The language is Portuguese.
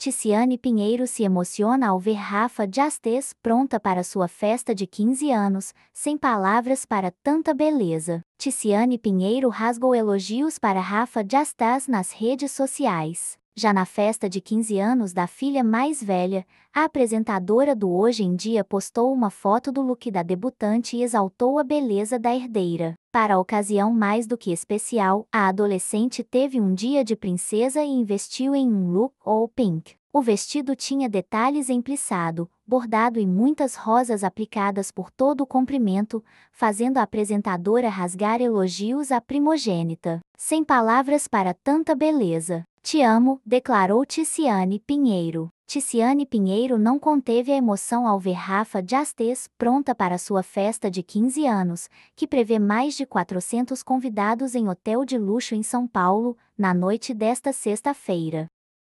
Ticiane Pinheiro se emociona ao ver Rafa Jastes pronta para sua festa de 15 anos, sem palavras para tanta beleza. Ticiane Pinheiro rasgou elogios para Rafa Jastes nas redes sociais. Já na festa de 15 anos da filha mais velha, a apresentadora do Hoje em Dia postou uma foto do look da debutante e exaltou a beleza da herdeira. Para a ocasião mais do que especial, a adolescente teve um dia de princesa e investiu em um look all pink. O vestido tinha detalhes em plissado, bordado e muitas rosas aplicadas por todo o comprimento, fazendo a apresentadora rasgar elogios à primogênita. Sem palavras para tanta beleza. Te amo, declarou Ticiane Pinheiro. Ticiane Pinheiro não conteve a emoção ao ver Rafa Jastes pronta para sua festa de 15 anos, que prevê mais de 400 convidados em hotel de luxo em São Paulo, na noite desta sexta-feira.